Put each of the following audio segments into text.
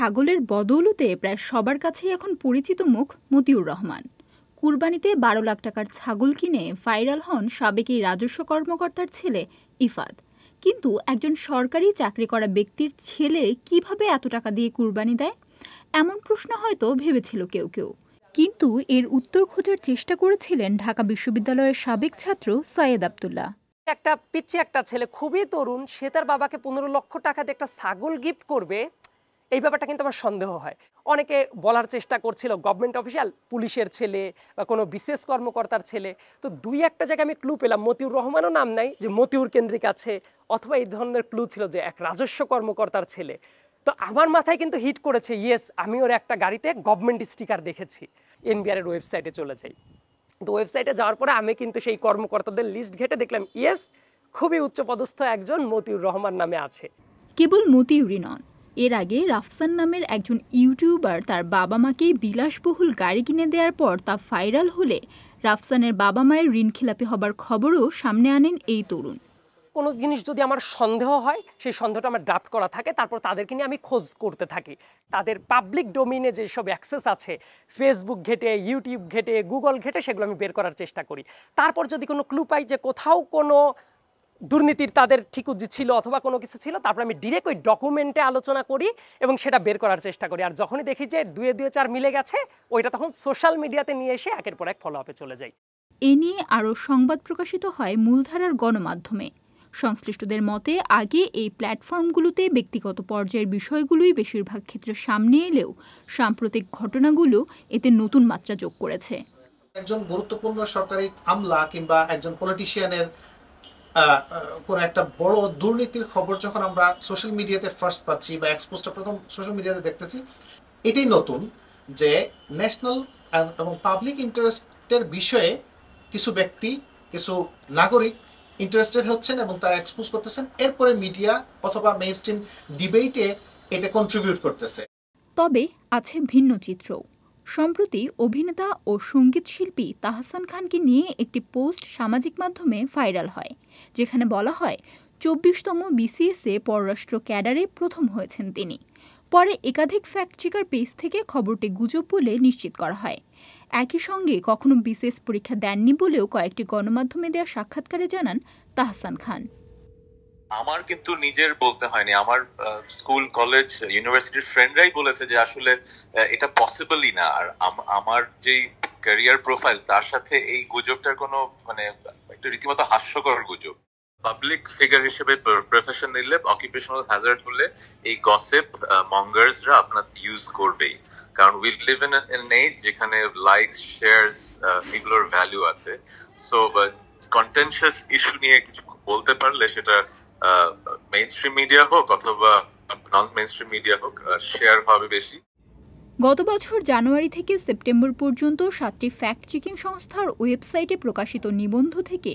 ছাগলের বদৌলতে প্রায় সবার কাছেই এখন পরিচিত মুখ মতিউর রহমান কুরবানিতে বারো লাখ টাকার ছাগল কিনে ভাইরাল হন সাবেক এই রাজস্ব কর্মকর্তার ছেলে ইফাদ কিন্তু একজন সরকারি চাকরি করা ব্যক্তির ছেলে কিভাবে এত টাকা দিয়ে কুরবানি দেয় এমন প্রশ্ন হয়তো ভেবেছিল কেউ কেউ কিন্তু এর উত্তর খোঁজার চেষ্টা করেছিলেন ঢাকা বিশ্ববিদ্যালয়ের সাবেক ছাত্র সৈয়দ আবদুল্লাহ একটা পিচ্ছে একটা ছেলে খুবই তরুণ সে তার বাবাকে পনেরো লক্ষ টাকা দিয়ে একটা ছাগল গিফট করবে এই ব্যাপারটা কিন্তু আমার সন্দেহ হয় অনেকে বলার চেষ্টা করছিল গভর্নমেন্ট অফিসিয়াল পুলিশের ছেলে বা কোনো বিশেষ কর্মকর্তার ছেলে তো দুই একটা জায়গায় আমি ক্লু পেলাম মতিউর রহমানও নাম নাই যে মতিউর কেন্দ্রিক আছে অথবা এই ধরনের ক্লু ছিল যে এক রাজস্ব কর্মকর্তার ছেলে তো আমার মাথায় কিন্তু হিট করেছে ইয়েস আমি ওর একটা গাড়িতে গভর্নমেন্ট স্টিকার দেখেছি এনবিআরের ওয়েবসাইটে চলে যাই তো ওয়েবসাইটে যাওয়ার পরে আমি কিন্তু সেই কর্মকর্তাদের লিস্ট ঘেটে দেখলাম ইয়েস খুবই উচ্চপদস্থ একজন মতিউর রহমান নামে আছে কেবল মতিউরই নন এর আগে রাফসান নামের একজন ইউটিউবার তার বাবা মাকে বিলাসবহুল গাড়ি কিনে দেওয়ার পর তা ভাইরাল হলে রাফসানের বাবা মায়ের ঋণ খেলাপি হবার খবরও সামনে আনেন এই তরুণ কোনো জিনিস যদি আমার সন্দেহ হয় সেই সন্দেহটা আমার ড্রাফট করা থাকে তারপর তাদেরকে নিয়ে আমি খোঁজ করতে থাকি তাদের পাবলিক ডোমিনে যেসব অ্যাক্সেস আছে ফেসবুক ঘেটে ইউটিউব ঘেটে গুগল ঘেটে সেগুলো আমি বের করার চেষ্টা করি তারপর যদি কোনো ক্লু পাই যে কোথাও কোনো দুর্নীতির তাদের ঠিক ছিল অথবা কোনো কিছু ছিল তারপর আমি ডিরেক্ট ওই ডকুমেন্টে আলোচনা করি এবং সেটা বের করার চেষ্টা করি আর যখনই দেখি যে দুয়ে দুয়ে চার মিলে গেছে ওইটা তখন সোশ্যাল মিডিয়াতে নিয়ে এসে একের পর এক ফলো আপে চলে যাই এ নিয়ে আরও সংবাদ প্রকাশিত হয় মূলধারার গণমাধ্যমে সংশ্লিষ্টদের মতে আগে এই প্ল্যাটফর্মগুলোতে ব্যক্তিগত পর্যায়ের বিষয়গুলোই বেশিরভাগ ক্ষেত্রে সামনে এলেও সাম্প্রতিক ঘটনাগুলো এতে নতুন মাত্রা যোগ করেছে একজন গুরুত্বপূর্ণ সরকারি আমলা কিংবা একজন পলিটিশিয়ানের কোনো একটা বড় দুর্নীতির খবর যখন আমরা সোশ্যাল মিডিয়াতে ফার্স্ট পাচ্ছি বা এক্সপোজটা প্রথম সোশ্যাল মিডিয়াতে দেখতেছি এটাই নতুন যে ন্যাশনাল এবং পাবলিক ইন্টারেস্টের বিষয়ে কিছু ব্যক্তি কিছু নাগরিক ইন্টারেস্টেড হচ্ছেন এবং তারা এক্সপোজ করতেছেন এরপরে মিডিয়া অথবা মেইনস্ট্রিম স্ট্রিম ডিবেইটে এটা কন্ট্রিবিউট করতেছে তবে আছে ভিন্ন চিত্রও সম্প্রতি অভিনেতা ও সঙ্গীতশিল্পী তাহসান খানকে নিয়ে একটি পোস্ট সামাজিক মাধ্যমে ভাইরাল হয় যেখানে বলা হয় চব্বিশতম বিসিএসএ পররাষ্ট্র ক্যাডারে প্রথম হয়েছেন তিনি পরে একাধিক ফ্যাক্ট চেকার পেজ থেকে খবরটি গুজব বলে নিশ্চিত করা হয় একই সঙ্গে কখনো বিসিএস পরীক্ষা দেননি বলেও কয়েকটি গণমাধ্যমে দেওয়া সাক্ষাৎকারে জানান তাহসান খান আমার কিন্তু নিজের বলতে হয়নি আমার স্কুল কলেজ ইউনিভার্সিটির ফ্রেন্ডরাই বলেছে যে আসলে এটা পসিবলই না আর আমার যেই ক্যারিয়ার প্রোফাইল তার সাথে এই গুজবটার কোনো মানে একটু রীতিমতো হাস্যকর গুজব পাবলিক ফিগার হিসেবে প্রফেশন নিলে অকুপেশনাল হ্যাজার্ড হলে এই গসেপ মঙ্গার্সরা আপনার ইউজ করবেই কারণ will live in an age যেখানে লাইক শেয়ারস এগুলোর ভ্যালু আছে সো কন্টেনশিয়াস ইস্যু নিয়ে কিছু বলতে পারলে সেটা মেইনস্ট্রিম মিডিয়া হোক অথবা নন মেইনস্ট্রিম মিডিয়া হোক শেয়ার হবে বেশি গত বছর জানুয়ারি থেকে সেপ্টেম্বর পর্যন্ত সাতটি ফ্যাক্ট চেকিং সংস্থার ওয়েবসাইটে প্রকাশিত নিবন্ধ থেকে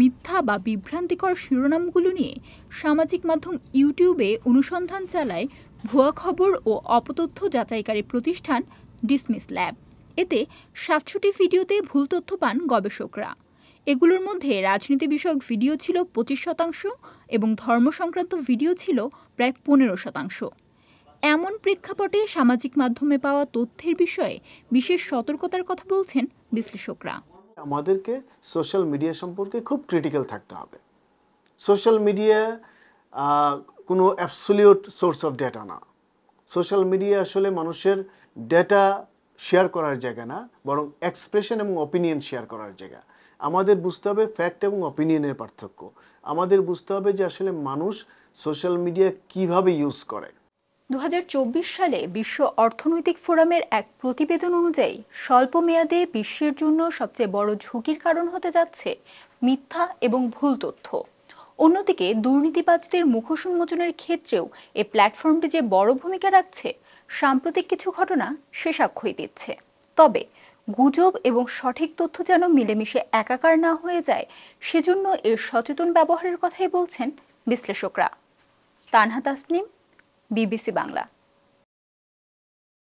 মিথ্যা বা বিভ্রান্তিকর শিরোনামগুলো নিয়ে সামাজিক মাধ্যম ইউটিউবে অনুসন্ধান চালায় ভুয়া খবর ও অপতথ্য যাচাইকারী প্রতিষ্ঠান ডিসমিস ল্যাব এতে সাতশোটি ভিডিওতে ভুল তথ্য পান গবেষকরা এগুলোর মধ্যে রাজনীতি বিষয়ক ভিডিও ছিল পঁচিশ শতাংশ এবং ধর্ম সংক্রান্ত ভিডিও ছিল প্রায় পনেরো শতাংশ এমন প্রেক্ষাপটে সামাজিক মাধ্যমে পাওয়া তথ্যের বিষয়ে বিশেষ সতর্কতার কথা বলছেন বিশ্লেষকরা আমাদেরকে সোশ্যাল মিডিয়া সম্পর্কে খুব ক্রিটিক্যাল থাকতে হবে সোশ্যাল মিডিয়া কোনো অ্যাবসলিউট সোর্স অফ ডেটা না সোশ্যাল মিডিয়া আসলে মানুষের ডেটা শেয়ার করার জায়গা না বরং এক্সপ্রেশন এবং অপিনিয়ন শেয়ার করার জায়গা আমাদের বুঝতে হবে ফ্যাক্ট এবং অপিনিয়নের পার্থক্য আমাদের বুঝতে হবে যে আসলে মানুষ সোশ্যাল মিডিয়া কিভাবে ইউজ করে দু সালে বিশ্ব অর্থনৈতিক ফোরামের এক প্রতিবেদন অনুযায়ী স্বল্প মেয়াদে বিশ্বের জন্য সবচেয়ে বড় ঝুঁকির কারণ হতে যাচ্ছে মিথ্যা এবং ভুল তথ্য অন্যদিকে দুর্নীতিবাজদের মুখোশ উন্মোচনের ক্ষেত্রেও এ প্ল্যাটফর্মটি যে বড় ভূমিকা রাখছে সাম্প্রতিক কিছু ঘটনা সে সাক্ষ্যই দিচ্ছে তবে গুজব এবং সঠিক তথ্য যেন মিলেমিশে একাকার না হয়ে যায় সেজন্য এর সচেতন ব্যবহারের কথাই বলছেন বিশ্লেষকরা তানহা তাসনিম বিবিসি বাংলা